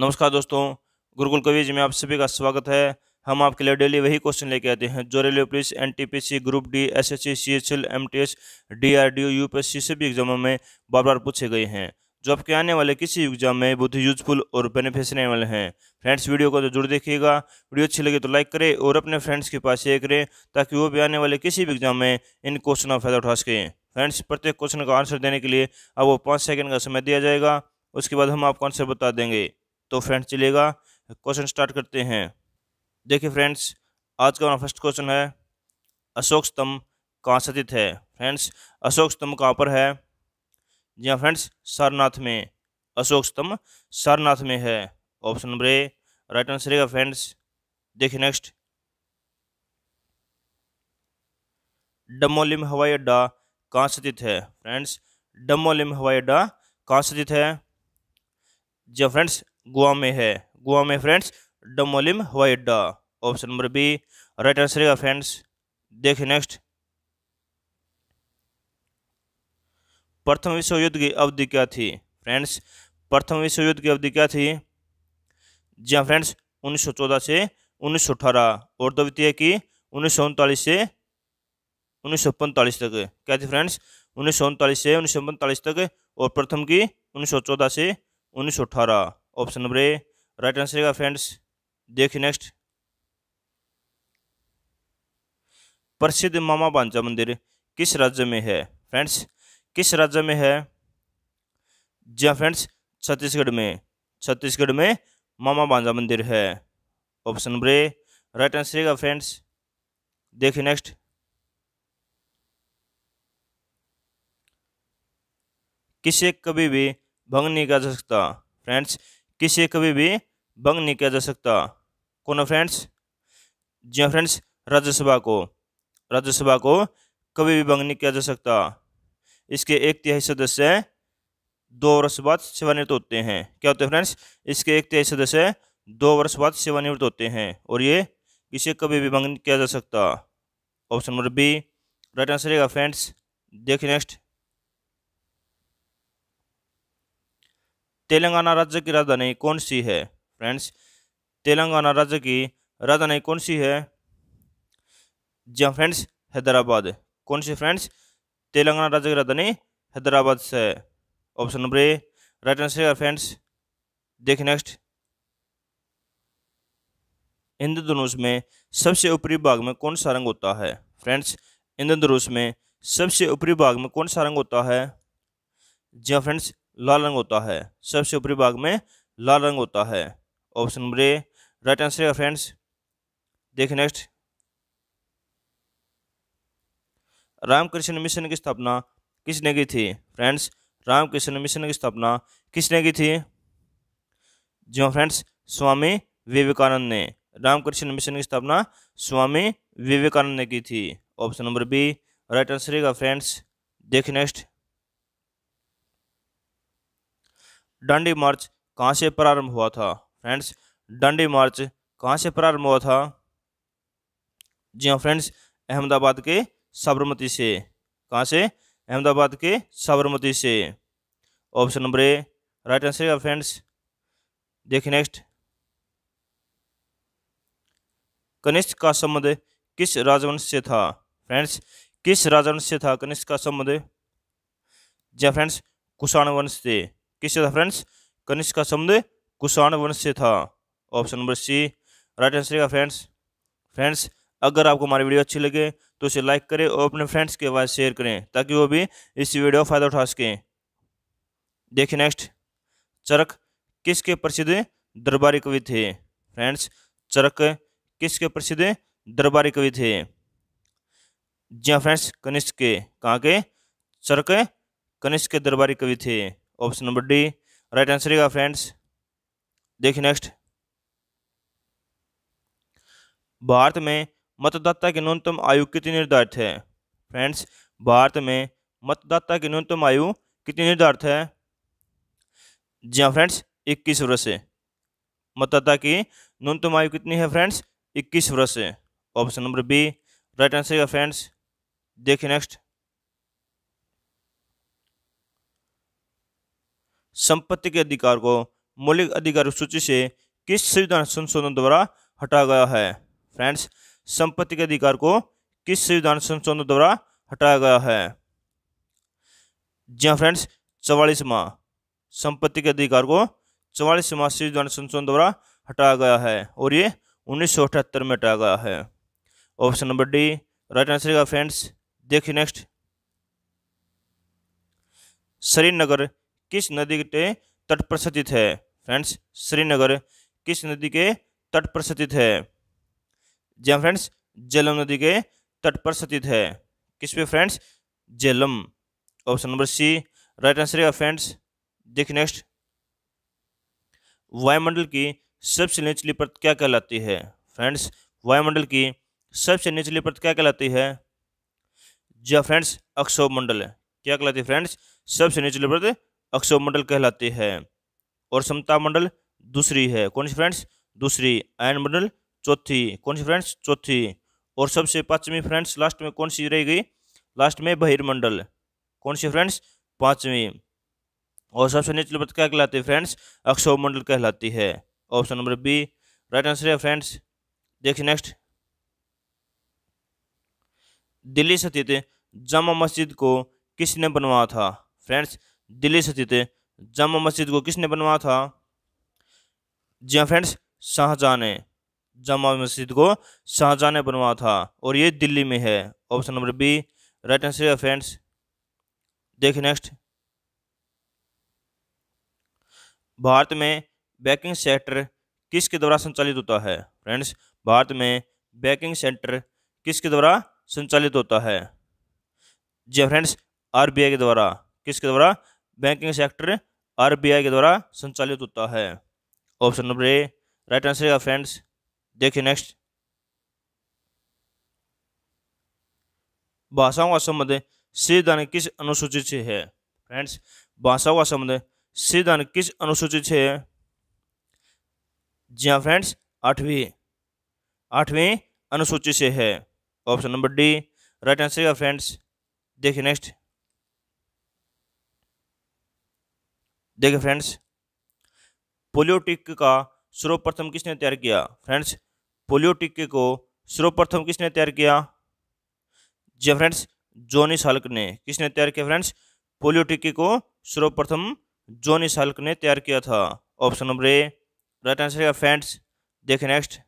नमस्कार दोस्तों गुरुकुल कवीज में आप सभी का स्वागत है हम आपके लिए डेली वही क्वेश्चन लेके आते हैं जो railway police NTPC group D SSC CHL MTS DRDO UPSC सभी एग्जामों में बार बार पूछे गए हैं जो आपके आने वाले किसी एग्जाम में बहुत ही यूजफुल और बेनिफिट वाले हैं फ्रेंड्स वीडियो को तो जरूर देखिएगा वीडियो अच्छी लगे तो लाइक करें और अपने फ्रेंड्स के पास शेयर करें ताकि वो भी आने वाले किसी भी एग्जाम में इन क्वेश्चनों का फायदा उठा सकें फ्रेंड्स प्रत्येक क्वेश्चन का आंसर देने के लिए अब वो पाँच सेकेंड का समय दिया जाएगा उसके बाद हम आपको आंसर बता देंगे तो फ्रेंड्स चलेगा क्वेश्चन स्टार्ट करते हैं देखिए फ्रेंड्स आज का हमारा फर्स्ट क्वेश्चन है अशोक स्तंभ कहाँ स्थित है फ्रेंड्स अशोक स्तंभ कहाँ पर है जी हाँ फ्रेंड्स सारनाथ में अशोक स्तंभ सारनाथ में है option number A right answer रहेगा फ्रेंड्स देखिए नेक्स्ट डमोलिम हवाई अड्डा कहाँ स्थित है फ्रेंड्स डमोलिम हवाई अड्डा कहाँ स्थित है जी हाँ फ्रेंड्स गोवा में है गोवा में फ्रेंड्स डमोलिम हवाई अड्डा option number B right answer है फ्रेंड्स देखिए नेक्स्ट प्रथम विश्व युद्ध की अवधि क्या थी फ्रेंड्स प्रथम विश्व युद्ध की अवधि क्या थी जी हाँ फ्रेंड्स 1914 से 1918 और द्वितीय की उन्नीस से उन्नीस तक क्या थी फ्रेंड्स उन्नीस से उन्नीस तक और प्रथम की 1914 से 1918 option number A right answer का फ्रेंड्स देखिए नेक्स्ट प्रसिद्ध मामा बांचा मंदिर किस राज्य में है फ्रेंड्स किस राज्य में है जी फ्रेंड्स हाँ छत्तीसगढ़ में छत्तीसगढ़ में मामा बांझा मंदिर है option number A right answer का फ्रेंड्स देखिए नेक्स्ट किसे कभी भी भंग नहीं कर सकता फ्रेंड्स किसे कभी भी भंग नहीं किया जा सकता कौन फ्रेंड्स जी फ्रेंड्स हाँ राज्यसभा को राज्यसभा को कभी भी भंग नहीं किया जा सकता इसके एक तिहाई सदस्य दो वर्ष बाद सेवानिवृत्त होते हैं क्या होते हैं फ्रेंड्स इसके एक तिहाई सदस्य दो वर्ष बाद सेवानिवृत्त होते हैं और ये किसे कभी भी भंग नहीं किया जा सकता option number B right answer रहेगा फ्रेंड्स देखिए नेक्स्ट तेलंगाना राज्य की राजधानी कौन सी है फ्रेंड्स तेलंगाना राज्य की राजधानी कौन सी है जी फ्रेंड्स हैदराबाद कौन सी फ्रेंड्स तेलंगाना राज्य की राजधानी हैदराबाद से है option number A right answer है फ्रेंड्स देखिए नेक्स्ट इंद्रधनुष में सबसे ऊपरी भाग में कौन सा रंग होता है फ्रेंड्स इंद्रधनुष में सबसे ऊपरी भाग में कौन सा रंग होता है जी फ्रेंड्स लाल रंग होता है सबसे ऊपरी भाग में लाल रंग होता है option number A right answer है फ्रेंड्स देखिए नेक्स्ट रामकृष्ण मिशन की स्थापना किसने की थी फ्रेंड्स रामकृष्ण मिशन की स्थापना किसने की थी जी हाँ फ्रेंड्स स्वामी विवेकानंद ने रामकृष्ण मिशन की स्थापना स्वामी विवेकानंद ने की थी option number B right answer है फ्रेंड्स देखिए नेक्स्ट डंडी मार्च कहाँ से प्रारंभ हुआ था फ्रेंड्स डंडी मार्च कहाँ से प्रारंभ हुआ था जी हाँ फ्रेंड्स अहमदाबाद के साबरमती से कहाँ से अहमदाबाद के साबरमती से option number A right answer है फ्रेंड्स देखिए नेक्स्ट कनिष्क का संबंध किस राजवंश से था फ्रेंड्स किस राजवंश से था कनिष्क का संबंध जी हाँ फ्रेंड्स कुषाण वंश से किससे था फ्रेंड्स कनिष्क का शब्द कुषाण वंश से था option number C right answer का फ्रेंड्स फ्रेंड्स अगर आपको हमारी वीडियो अच्छी लगे तो इसे लाइक करें और अपने फ्रेंड्स के बाद शेयर करें ताकि वो भी इस वीडियो का फायदा उठा सकें देखिए नेक्स्ट चरक किसके प्रसिद्ध दरबारी कवि थे फ्रेंड्स चरक किसके प्रसिद्ध दरबारी कवि थे जी फ्रेंड्स हाँ कनिष्क के कहाँ के चरक कनिष्क के दरबारी कवि थे option number D right answer का फ्रेंड्स देखिए नेक्स्ट भारत में मतदाता की न्यूनतम आयु कितनी निर्धारित है फ्रेंड्स भारत में मतदाता की न्यूनतम आयु कितनी निर्धारित है जी हाँ फ्रेंड्स इक्कीस वर्ष है मतदाता की न्यूनतम आयु कितनी है फ्रेंड्स इक्कीस वर्ष है option number B right answer का फ्रेंड्स देखिए नेक्स्ट संपत्ति के अधिकार को मौलिक अधिकार सूची से किस संविधान संशोधन द्वारा हटा गया है फ्रेंड्स संपत्ति के अधिकार को किस संविधान संशोधन द्वारा हटाया गया है जी हाँ फ्रेंड्स फ्रेंड्स चवालीसवा संपत्ति के अधिकार को चवालीसवा संविधान संशोधन द्वारा हटाया गया है और ये उन्नीस में हटाया गया है option number D right answer का फ्रेंड्स देखिए नेक्स्ट श्रीनगर किस नदी के तट पर स्थित है फ्रेंड्स श्रीनगर किस नदी के तट पर स्थित है जी हाँ फ्रेंड्स जलम नदी के तट पर स्थित है किस पे friends Jhelum option number C right answer है फ्रेंड्स देखिए नेक्स्ट वायुमंडल की सबसे निचली परत क्या कहलाती है फ्रेंड्स वायुमंडल की सबसे निचली परत क्या कहलाती है जी हाँ फ्रेंड्स अक्षोभ मंडल क्या कहलाती है फ्रेंड्स सबसे निचली परत अक्षोमंडल कहलाते हैं और समता मंडल दूसरी है कौन सी फ्रेंड्स दूसरी आयन मंडल चौथी कौन सी फ्रेंड्स चौथी और सबसे पांचवी फ्रेंड्स लास्ट में कौन सी रह गई लास्ट में बहिर्मंडल कौन सी फ्रेंड्स पांचवी और सबसे निचली पद क्या कहलाती है फ्रेंड्स अक्षोमंडल कहलाती है option number B right answer है फ्रेंड्स देखिए नेक्स्ट दिल्ली स्थित जामा मस्जिद को किसने बनवाया था फ्रेंड्स दिल्ली स्थित जामा मस्जिद को किसने बनवाया था जी हाँ फ्रेंड्स शाहजहाँ ने जामा मस्जिद को शाहजहाँ ने बनवाया था और ये दिल्ली में है option number B right answer है फ्रेंड्स देखिए नेक्स्ट भारत में बैंकिंग सेक्टर किसके द्वारा संचालित होता है फ्रेंड्स भारत में बैंकिंग सेक्टर किसके द्वारा संचालित होता है जी हाँ फ्रेंड्स आरबीआई के द्वारा किसके द्वारा बैंकिंग सेक्टर आरबीआई के द्वारा संचालित होता है option number A right answer है फ्रेंड्स देखिए नेक्स्ट भाषाओं का संबंध सिद्धांत किस अनुसूचित से है फ्रेंड्स भाषाओं का संबंध सिद्धांत किस अनुसूचित से है जी हाँ फ्रेंड्स आठवीं आठवीं अनुसूची से है option number D right answer है फ्रेंड्स देखिए नेक्स्ट देखिए फ्रेंड्स पोलियो टीके का सर्वप्रथम किसने तैयार किया फ्रेंड्स पोलियो टीके को सर्वप्रथम किसने तैयार किया जी फ्रेंड्स जोनी साल्क ने किसने तैयार किया फ्रेंड्स पोलियो टीके को सर्वप्रथम जोनी साल्क ने तैयार किया था option number A right answer है फ्रेंड्स देखें नेक्स्ट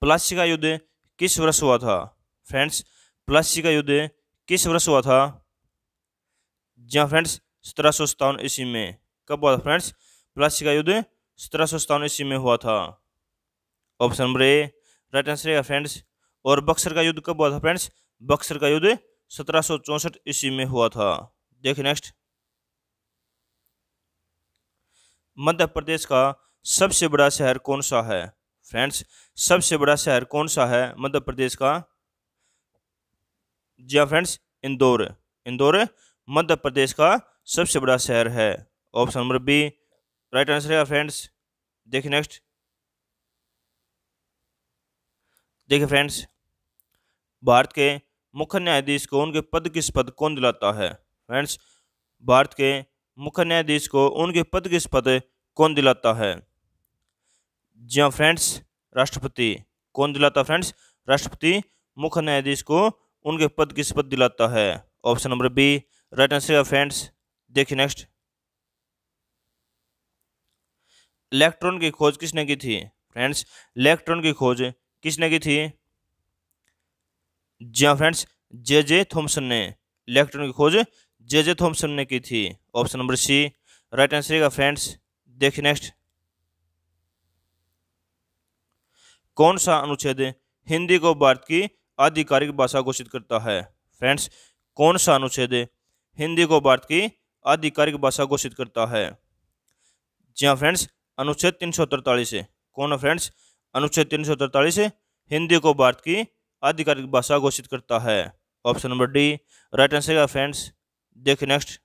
प्लासी का युद्ध किस वर्ष हुआ था फ्रेंड्स प्लासी का युद्ध किस वर्ष हुआ था जी हाँ फ्रेंड्स सत्रह सौ सत्तावन ईस्वी में कब हुआ था फ्रेंड्स प्लासी का युद्ध सत्रह सौ सत्तावन ईस्वी में हुआ था option number A right answer है फ्रेंड्स और बक्सर का युद्ध कब हुआ था फ्रेंड्स बक्सर का युद्ध सत्रह सौ चौंसठ ईस्वी में हुआ था देखिए नेक्स्ट मध्य प्रदेश का सबसे बड़ा शहर कौन सा है फ्रेंड्स सबसे बड़ा शहर कौन सा है मध्य प्रदेश का जी फ्रेंड्स इंदौर इंदौर मध्य प्रदेश का सबसे बड़ा शहर है option number B right answer है फ्रेंड्स देखिए नेक्स्ट देखिए फ्रेंड्स भारत के मुख्य न्यायाधीश को उनके पद किस पद कौन दिलाता है फ्रेंड्स भारत के मुख्य न्यायाधीश को उनके पद किस पद कौन दिलाता है जी हाँ फ्रेंड्स राष्ट्रपति कौन दिलाता फ्रेंड्स राष्ट्रपति मुख्य न्यायाधीश को उनके पद किस पद दिलाता है option number B right answer है फ्रेंड्स देखिए नेक्स्ट इलेक्ट्रॉन की खोज किसने की थी फ्रेंड्स इलेक्ट्रॉन की खोज किसने की थी जी हाँ फ्रेंड्स जे जे थॉम्सन ने इलेक्ट्रॉन की खोज जे जे थॉम्सन ने की थी option number C right answer का फ्रेंड्स देखिए नेक्स्ट कौन सा अनुच्छेद हिंदी को भारत की आधिकारिक भाषा घोषित करता है फ्रेंड्स कौन सा अनुच्छेद हिंदी को भारत की आधिकारिक भाषा घोषित करता है जी हाँ फ्रेंड्स अनुच्छेद तीन सौ तरतालीस कौन है फ्रेंड्स अनुच्छेद तीन सौ तरतालीस हिंदी को भारत की आधिकारिक भाषा घोषित करता है option number D right answer का फ्रेंड्स देखिए नेक्स्ट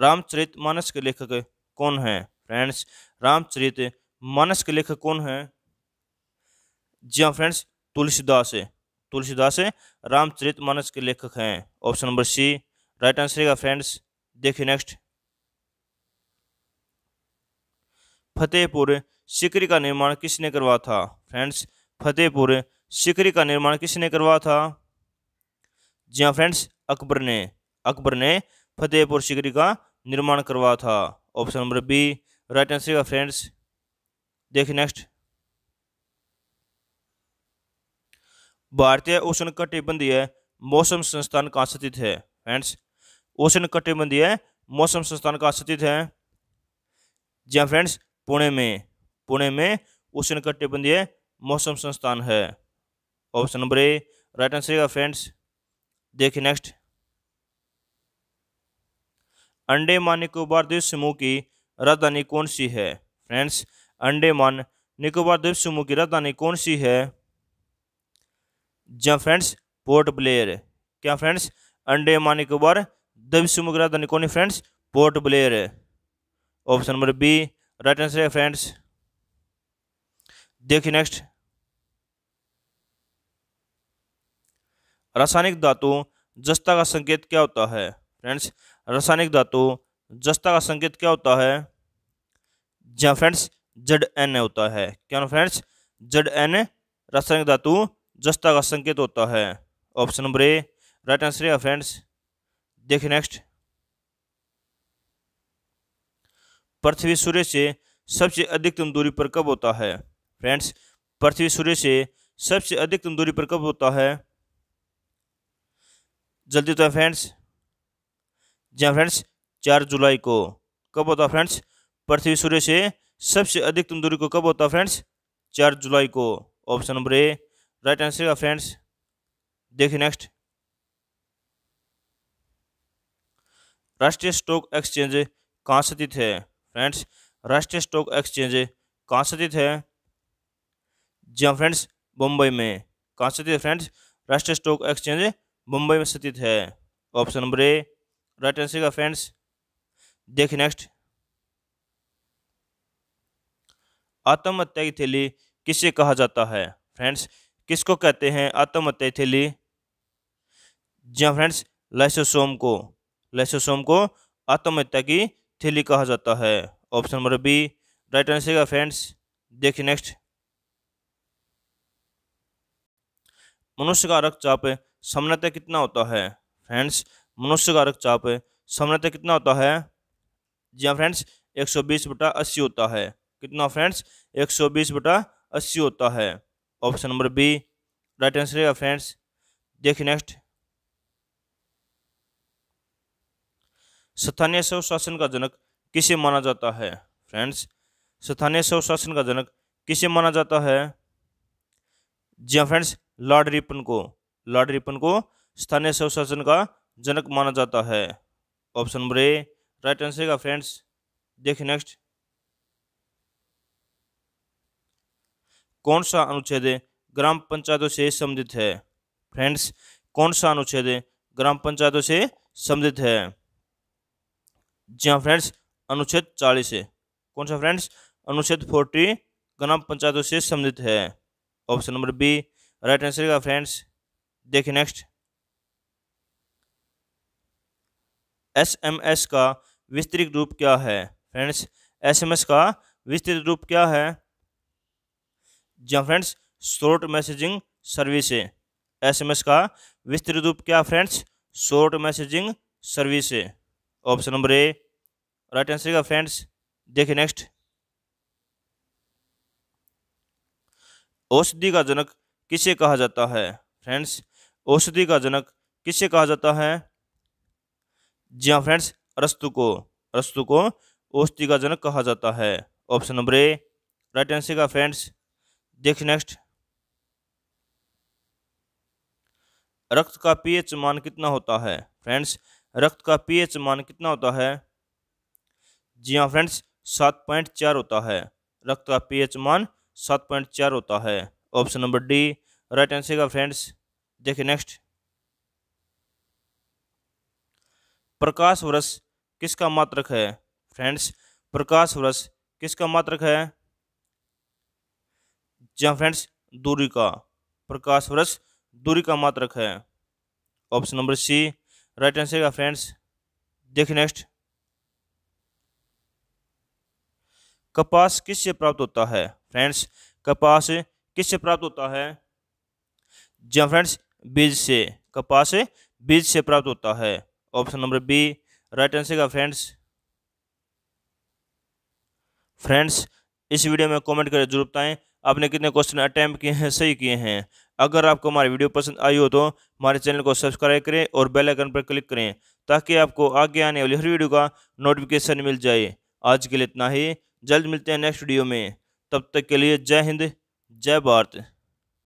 रामचरित मानस के लेखक कौन है फ्रेंड्स रामचरित मानस के लेखक कौन है जी हाँ फ्रेंड्स तुलसीदास है तुलसीदास रामचरित मानस के लेखक हैं option number C right answer का फ्रेंड्स देखिए नेक्स्ट फतेहपुर सिकरी का निर्माण किसने करवाया था फ्रेंड्स फतेहपुर सिकरी का निर्माण किसने करवाया था जी हाँ फ्रेंड्स अकबर ने अकबर ने फतेहपुर सिकरी का निर्माण करवाया था option number B right answer का फ्रेंड्स देखिए नेक्स्ट भारतीय उष्ण कटिबंधीय मौसम संस्थान कहाँ स्थित है फ्रेंड्स उष्ण कटिबंधीय मौसम संस्थान कहाँ स्थित है जी फ्रेंड्स हाँ, पुणे में पुणे में उष्ण कटिबंधीय मौसम संस्थान है option number A right answer है फ्रेंड्स देखिए नेक्स्ट अंडेमान निकोबार द्वीप समूह की राजधानी कौन सी है फ्रेंड्स अंडेमान निकोबार द्वीप समूह की राजधानी कौन सी है जहाँ फ्रेंड्स पोर्ट ब्लेयर क्या फ्रेंड्स अंडमान निकोबार दबी सुमुग्रा कौन friends Port Blair option number B right answer है फ्रेंड्स देखिए नेक्स्ट रासायनिक धातु जस्ता का संकेत क्या होता है फ्रेंड्स रासायनिक धातु जस्ता का संकेत क्या होता है जहाँ फ्रेंड्स जड एन होता है क्या फ्रेंड्स जड एन रासायनिक धातु जस्ता का संकेत होता है option number A right answer है फ्रेंड्स देखिए नेक्स्ट पृथ्वी सूर्य से सबसे अधिकतम दूरी पर कब होता है फ्रेंड्स पृथ्वी सूर्य से सबसे अधिकतम दूरी पर कब होता है जल्दी तो है फ्रेंड्स जी फ्रेंड्स हाँ, चार जुलाई को कब होता है फ्रेंड्स पृथ्वी सूर्य से सबसे अधिकतम दूरी को कब होता है फ्रेंड्स चार जुलाई को option number A right answer होगा फ्रेंड्स देखिए नेक्स्ट राष्ट्रीय स्टॉक एक्सचेंज कहाँ स्थित है फ्रेंड्स राष्ट्रीय स्टॉक एक्सचेंज कहाँ स्थित है जी हाँ फ्रेंड्स मुंबई में कहाँ स्थित है फ्रेंड्स राष्ट्रीय स्टॉक एक्सचेंज मुंबई में स्थित है option number A right answer का फ्रेंड्स देखिए नेक्स्ट आत्महत्या की थैली किसे कहा जाता है फ्रेंड्स किसको कहते हैं थैली जी फ्रेंड्स लाइसोसोम को लाइसोसोम को आत्महत्या की थैली कहा जाता है option number B right answer का फ्रेंड्स देखिए नेक्स्ट मनुष्य का रक्तचाप सामान्यतः कितना होता है फ्रेंड्स मनुष्य का रक्तचाप सामान्यतः कितना होता है जी एक फ्रेंड्स 120 बटा 80 होता है कितना फ्रेंड्स 120 बटा 80 होता है option number B right answer है फ्रेंड्स देखिए नेक्स्ट स्थानीय स्वशासन का जनक किसे माना जाता है फ्रेंड्स स्थानीय स्वशासन का जनक किसे माना जाता है जी हाँ फ्रेंड्स लॉर्ड रिपन को लॉर्ड रिपन को स्थानीय स्वशासन का जनक माना जाता है option number A right answer का फ्रेंड्स देखिए नेक्स्ट कौन सा अनुच्छेद ग्राम पंचायतों से संबंधित है फ्रेंड्स कौन सा अनुच्छेद ग्राम पंचायतों से संबंधित है जी हाँ फ्रेंड्स अनुच्छेद चालीस कौन सा फ्रेंड्स अनुच्छेद फोर्टी ग्राम पंचायतों से संबंधित है option number B right answer का फ्रेंड्स देखिए नेक्स्ट एसएमएस का विस्तृत रूप क्या है फ्रेंड्स एसएमएस का विस्तृत रूप क्या है जहाँ फ्रेंड्स शॉर्ट मैसेजिंग सर्विस है एसएमएस का विस्तृत रूप क्या फ्रेंड्स शॉर्ट मैसेजिंग सर्विस है option number A right answer का फ्रेंड्स देखिए नेक्स्ट औषधि का जनक किसे कहा जाता है फ्रेंड्स औषधि का जनक किसे कहा जाता है जी हाँ फ्रेंड्स अरस्तु को अरस्तु को औषधि का जनक कहा जाता है option number A right answer का फ्रेंड्स देख नेक्स्ट रक्त का पीएच मान कितना होता है फ्रेंड्स रक्त का पीएच मान कितना होता है जी हाँ फ्रेंड्स सात पॉइंट चार होता है रक्त का पीएच मान सात पॉइंट चार होता है option number D right answer का फ्रेंड्स देखिए नेक्स्ट प्रकाश वर्ष किसका मात्रक है फ्रेंड्स प्रकाश वर्ष किसका मात्रक है जहाँ फ्रेंड्स दूरी का प्रकाश वर्ष दूरी का मात्रक है option number C right answer का फ्रेंड्स देखिए नेक्स्ट कपास किससे प्राप्त होता है फ्रेंड्स कपास किससे प्राप्त होता है जी फ्रेंड्स बीज से कपास बीज से प्राप्त होता है option number B right answer का फ्रेंड्स फ्रेंड्स इस वीडियो में कमेंट करें जरूर बताएं आपने कितने क्वेश्चन अटैम्प्ट किए हैं सही किए हैं अगर आपको हमारी वीडियो पसंद आई हो तो हमारे चैनल को सब्सक्राइब करें और बेल आइकन पर क्लिक करें ताकि आपको आगे आने वाली हर वीडियो का नोटिफिकेशन मिल जाए आज के लिए इतना ही जल्द मिलते हैं नेक्स्ट वीडियो में तब तक के लिए जय हिंद जय भारत